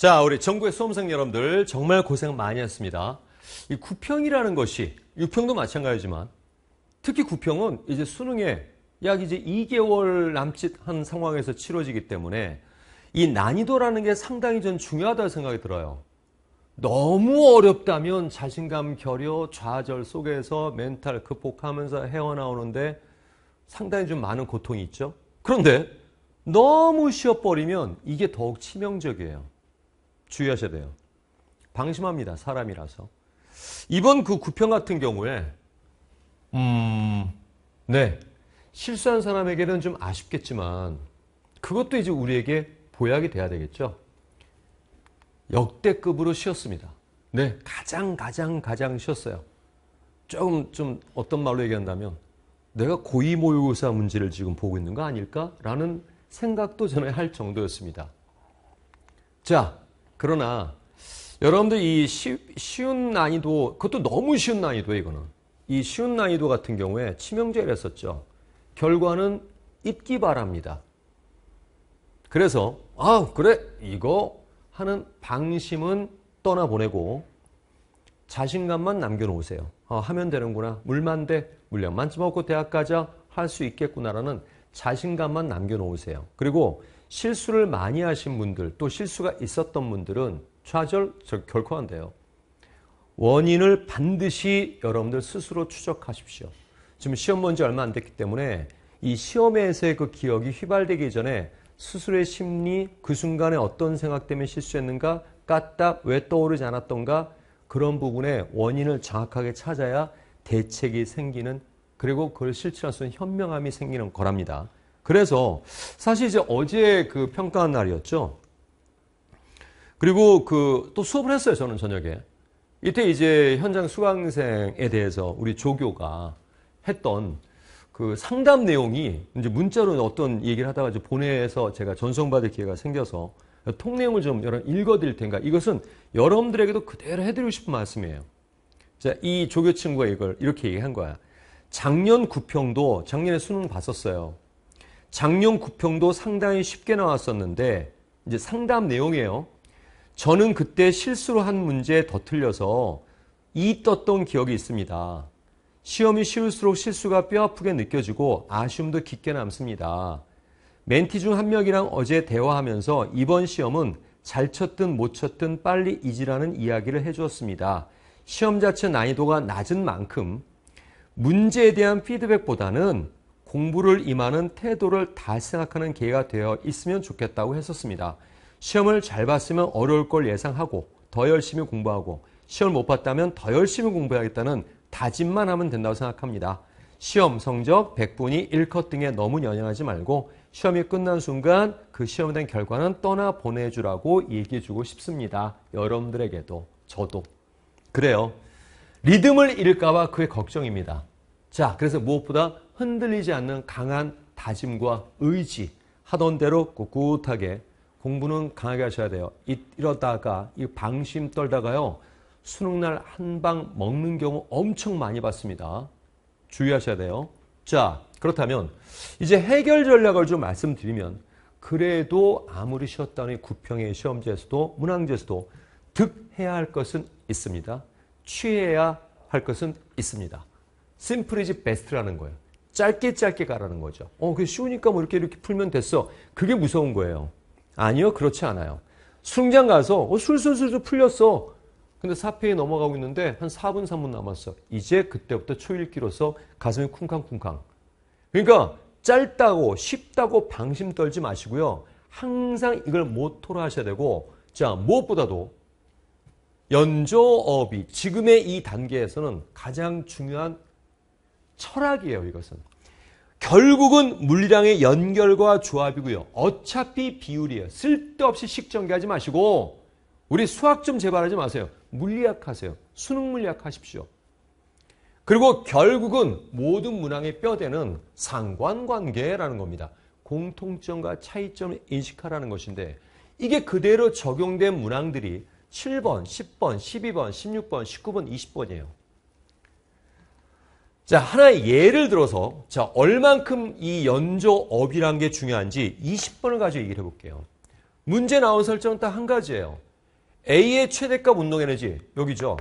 자, 우리 전국의 수험생 여러분들 정말 고생 많이 했습니다. 이 구평이라는 것이 유평도 마찬가지지만 특히 구평은 이제 수능에 약 이제 2개월 남짓한 상황에서 치러지기 때문에 이 난이도라는 게 상당히 전 중요하다고 생각이 들어요. 너무 어렵다면 자신감 결여 좌절 속에서 멘탈 극복하면서 헤어나오는데 상당히 좀 많은 고통이 있죠. 그런데 너무 쉬어버리면 이게 더욱 치명적이에요. 주의하셔야 돼요. 방심합니다. 사람이라서. 이번 그 구평 같은 경우에 음, 네. 실수한 사람에게는 좀 아쉽겠지만 그것도 이제 우리에게 보약이 돼야 되겠죠. 역대급으로 쉬었습니다. 네. 가장 가장 가장 쉬었어요. 조금 좀 어떤 말로 얘기한다면 내가 고위 모의고사 문제를 지금 보고 있는 거 아닐까라는 생각도 전에 할 정도였습니다. 자, 그러나 여러분들 이 쉬, 쉬운 난이도 그것도 너무 쉬운 난이도 이거는 이 쉬운 난이도 같은 경우에 치명제를 적 했었죠. 결과는 잊기 바랍니다. 그래서 아 그래 이거 하는 방심은 떠나보내고 자신감만 남겨놓으세요. 아, 하면 되는구나. 물만 돼. 물량만 처먹고 대학 가자. 할 수 있겠구나라는 자신감만 남겨놓으세요. 그리고 실수를 많이 하신 분들 또 실수가 있었던 분들은 좌절 결코 안 돼요. 원인을 반드시 여러분들 스스로 추적하십시오. 지금 시험 본 지 얼마 안 됐기 때문에 이 시험에서의 그 기억이 휘발되기 전에 스스로의 심리 그 순간에 어떤 생각 때문에 실수했는가 까딱 왜 떠오르지 않았던가 그런 부분에 원인을 정확하게 찾아야 대책이 생기는 그리고 그걸 실천할 수 있는 현명함이 생기는 거랍니다. 그래서 사실 이제 어제 그 평가한 날이었죠. 그리고 그 또 수업을 했어요. 저는 저녁에. 이때 이제 현장 수강생에 대해서 우리 조교가 했던 그 상담 내용이 이제 문자로 어떤 얘기를 하다가 이제 보내서 제가 전송받을 기회가 생겨서 통 내용을 좀 여러분 읽어드릴 테니까 이것은 여러분들에게도 그대로 해드리고 싶은 말씀이에요. 자, 이 조교 친구가 이걸 이렇게 얘기한 거야. 작년 구평도 작년에 수능 봤었어요. 작년 구평도 상당히 쉽게 나왔었는데 이제 상담 내용이에요. 저는 그때 실수로 한 문제에 더 틀려서 이 떴던 기억이 있습니다. 시험이 쉬울수록 실수가 뼈아프게 느껴지고 아쉬움도 깊게 남습니다. 멘티 중 한 명이랑 어제 대화하면서 이번 시험은 잘 쳤든 못 쳤든 빨리 잊으라는 이야기를 해주었습니다. 시험 자체 난이도가 낮은 만큼 문제에 대한 피드백보다는 공부를 임하는 태도를 다시 생각하는 계기가 되어 있으면 좋겠다고 했었습니다. 시험을 잘 봤으면 어려울 걸 예상하고 더 열심히 공부하고 시험을 못 봤다면 더 열심히 공부해야겠다는 다짐만 하면 된다고 생각합니다. 시험 성적 1 0 0분위 1컷 등에 너무 연연하지 말고 시험이 끝난 순간 그 시험에 대한 결과는 떠나 보내주라고 얘기해주고 싶습니다. 여러분들에게도 저도 그래요. 리듬을 잃을까봐 그의 걱정입니다. 자, 그래서 무엇보다 흔들리지 않는 강한 다짐과 의지 하던 대로 꿋꿋하게 공부는 강하게 하셔야 돼요. 이러다가 이 방심 떨다가요. 수능날 한 방 먹는 경우 엄청 많이 봤습니다. 주의하셔야 돼요. 자 그렇다면 이제 해결 전략을 좀 말씀드리면 그래도 아무리 쉬었다니 구평의 시험지에서도 문항지에서도 득해야 할 것은 있습니다. 취해야 할 것은 있습니다. 심플이지 베스트라는 거예요. 짧게 짧게 가라는 거죠. 어, 그 쉬우니까 뭐 이렇게 이렇게 풀면 됐어. 그게 무서운 거예요. 아니요, 그렇지 않아요. 수영장 가서 어, 술술술술 풀렸어. 근데 4페이 넘어가고 있는데 한 4분, 3분 남았어. 이제 그때부터 초읽기로서 가슴이 쿵쾅쿵쾅. 그러니까 짧다고 쉽다고 방심 떨지 마시고요. 항상 이걸 모토로 하셔야 되고 자 무엇보다도 연조업이 지금의 이 단계에서는 가장 중요한 철학이에요, 이것은. 결국은 물리랑의 연결과 조합이고요. 어차피 비율이에요. 쓸데없이 식전개하지 마시고 우리 수학 좀 재발하지 마세요. 물리학 하세요. 수능 물리학 하십시오. 그리고 결국은 모든 문항의 뼈대는 상관관계라는 겁니다. 공통점과 차이점을 인식하라는 것인데 이게 그대로 적용된 문항들이 7번, 10번, 12번, 16번, 19번, 20번이에요. 자, 하나의 예를 들어서 자, 얼만큼 이 연조업이란 게 중요한지 20번을 가지고 얘기를 해볼게요. 문제 나온 설정은 딱 한 가지예요. A의 최대값 운동 에너지 여기죠.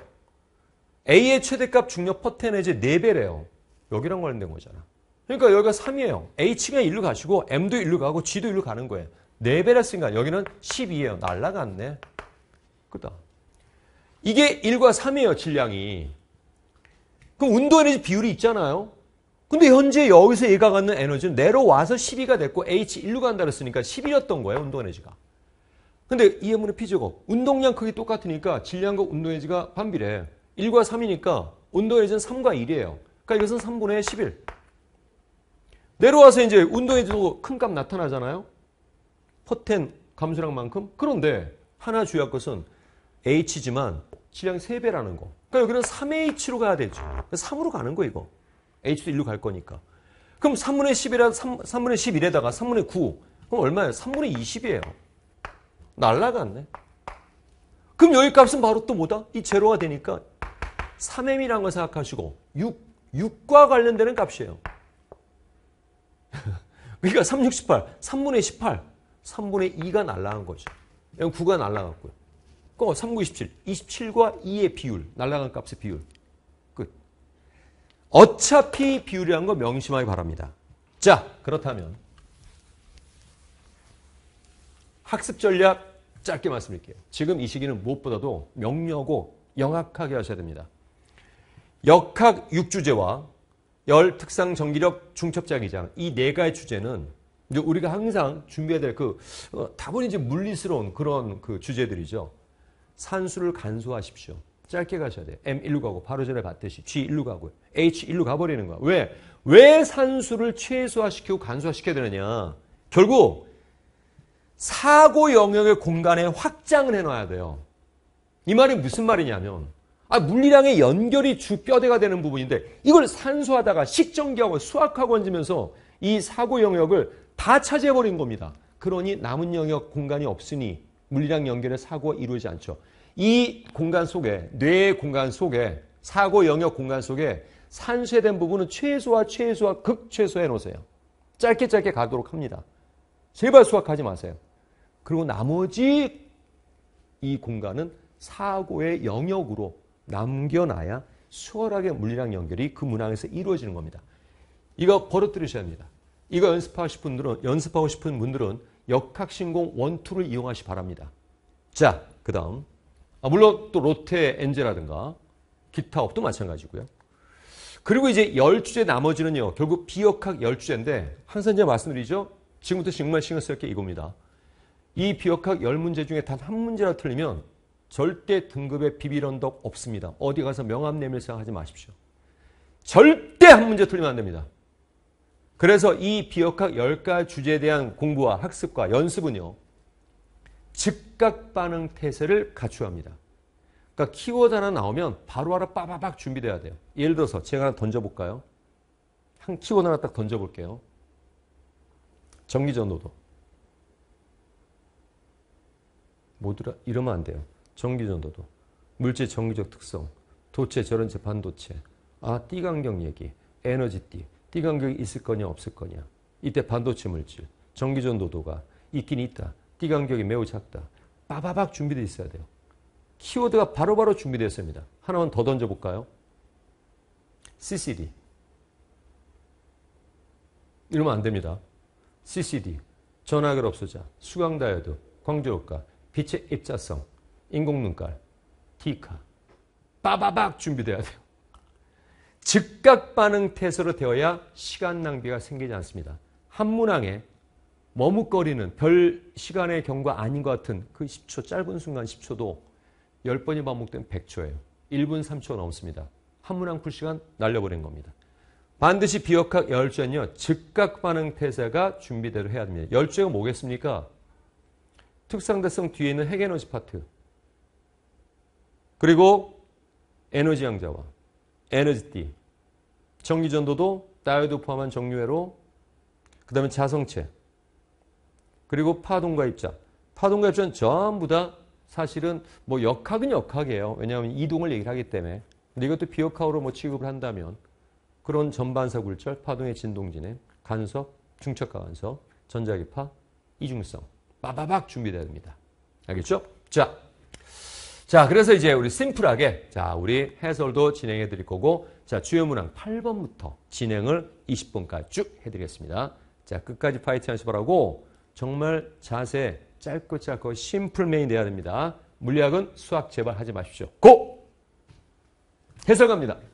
A의 최대값 중력 퍼트 에너지 4배래요. 여기랑 관련된 거잖아. 그러니까 여기가 3이에요. H가 1로 가시고 M도 1로 가고 G도 1로 가는 거예요. 4배라 쓰니까 여기는 12예요. 날라갔네. 그다. 이게 1과 3이에요. 질량이. 그럼운도 에너지 비율이 있잖아요. 근데 현재 여기서 얘가 갖는 에너지는 내려와서 12가 됐고 H1로 간다 그랬으니까 10이었던 거예요. 운동 에너지가. 근데 이 EM은 피제곱 운동량 크기 똑같으니까 질량과 운동 에너지가 반비례. 1과 3이니까 운동 에너지는 3과 1이에요. 그러니까 이것은 3분의 11. 내려와서 이제 운동 에너지도 큰 값 나타나잖아요. 포텐 감수량만큼 그런데 하나 주의할 것은 H지만 질량 이 3배라는 거. 그러니까 여기는 3 h로 가야 되죠. 3으로 가는 거 이거. h도 1로 갈 거니까. 그럼 3분의 10이라 3, 3분의 11에다가 3분의 9. 그럼 얼마예요? 3분의 20이에요. 날라갔네. 그럼 여기 값은 바로 또 뭐다? 이 제로가 되니까 3m이라는 걸 생각하시고 6, 6과 관련되는 값이에요. 그러니까 368, 3분의 18, 3분의 2가 날라간 거죠. 9가 날라갔고요. 거 3구 27. 27과 2의 비율. 날라간 값의 비율. 끝. 어차피 비율이란 거 명심하기 바랍니다. 자, 그렇다면 학습 전략 짧게 말씀드릴게요. 지금 이 시기는 무엇보다도 명료하고 영악하게 하셔야 됩니다. 역학 6주제와 열 특상 전기력 중첩장기장 이 네 가지 주제는 우리가 항상 준비해야 될그 어, 다분히 이제 물리스러운 그런 그 주제들이죠. 산수를 간소화하십시오. 짧게 가셔야 돼요. M1로 가고 바로 전에 봤듯이 G1로 가고 H1로 가버리는 거야. 왜? 왜 산수를 최소화시키고 간소화시켜야 되느냐. 결국 사고 영역의 공간에 확장을 해놔야 돼요. 이 말이 무슨 말이냐면 아, 물리량의 연결이 주 뼈대가 되는 부분인데 이걸 산소하다가 식전기하고 수학하고 얹으면서 이 사고 영역을 다 차지해버린 겁니다. 그러니 남은 영역 공간이 없으니 물리랑 연결의 사고가 이루어지지 않죠. 이 공간 속에 뇌 공간 속에 사고 영역 공간 속에 산쇄된 부분은 최소와 최소와 극최소해 놓으세요. 짧게 짧게 가도록 합니다. 제발 수확하지 마세요. 그리고 나머지 이 공간은 사고의 영역으로 남겨놔야 수월하게 물리랑 연결이 그 문항에서 이루어지는 겁니다. 이거 버릇들이셔야 합니다. 이거 연습하고 싶은 분들은 연습하고 싶은 분들은 역학신공 원투를 이용하시 바랍니다. 자, 그 다음. 아, 물론 또 로테 엔제라든가 기타 업도 마찬가지고요. 그리고 이제 열 주제 나머지는요. 결국 비역학 열 주제인데 항상 제가 말씀드리죠. 지금부터 정말 신경 쓸게 이겁니다. 이 비역학 열 문제 중에 단 한 문제라 틀리면 절대 등급에 비빌 언덕 없습니다. 어디 가서 명함 내밀 생각하지 마십시오. 절대 한 문제 틀리면 안 됩니다. 그래서 이 비역학 10가 주제에 대한 공부와 학습과 연습은요. 즉각 반응 태세를 갖추합니다. 그러니까 키워드 하나 나오면 바로 하나 빠바박 준비돼야 돼요. 예를 들어서 제가 하나 던져볼까요? 한 키워드 하나 딱 던져볼게요. 전기전도도. 뭐더라? 이러면 안 돼요. 전기전도도. 물질 전기적 특성. 도체, 저런체, 반도체. 아, 띠강경 얘기. 에너지 띠. 띠간격이 있을 거냐 없을 거냐. 이때 반도체 물질, 전기전 도도가 있긴 있다. 띠간격이 매우 작다. 빠바박 준비되어 있어야 돼요. 키워드가 바로바로 준비되었습니다. 하나만 더 던져볼까요? CCD. 이러면 안 됩니다. CCD, 전화결 없소자, 수강다이어드, 광조효과, 빛의 입자성, 인공눈깔, 티카. 빠바박 준비되어야 돼요. 즉각 반응 태세로 되어야 시간 낭비가 생기지 않습니다. 한 문항에 머뭇거리는 별 시간의 경과 아닌 것 같은 그 10초 짧은 순간 10초도 10번이 반복되면 100초예요. 1분 3초 넘습니다. 한 문항 풀 시간 날려버린 겁니다. 반드시 비역학 열주는요 즉각 반응 태세가 준비대로 해야 됩니다. 열주가 뭐겠습니까? 특상대성 뒤에 있는 핵에너지 파트 그리고 에너지 양자와 에너지 띠 정기전도도다이오 포함한 정류회로 그 다음에 자성체 그리고 파동과 입자 파동과 입자는 전부 다 사실은 뭐 역학은 역학이에요. 왜냐하면 이동을 얘기를 하기 때문에 근데 이것도 비역학으로 뭐 취급을 한다면 그런 전반사 굴절, 파동의 진동 진행, 간섭, 중척가 간섭, 전자기파, 이중성 빠바박 준비되야 어 됩니다. 알겠죠? 자, 자 그래서 이제 우리 심플하게 자 우리 해설도 진행해 드릴 거고 자, 주요 문항 8번부터 진행을 2 0분까지쭉 해드리겠습니다. 자, 끝까지 파이팅 하시 바라고 정말 자세 짧고 짧고 심플 메인 돼야 됩니다. 물리학은 수학 제발 하지 마십시오. 고! 해설갑니다.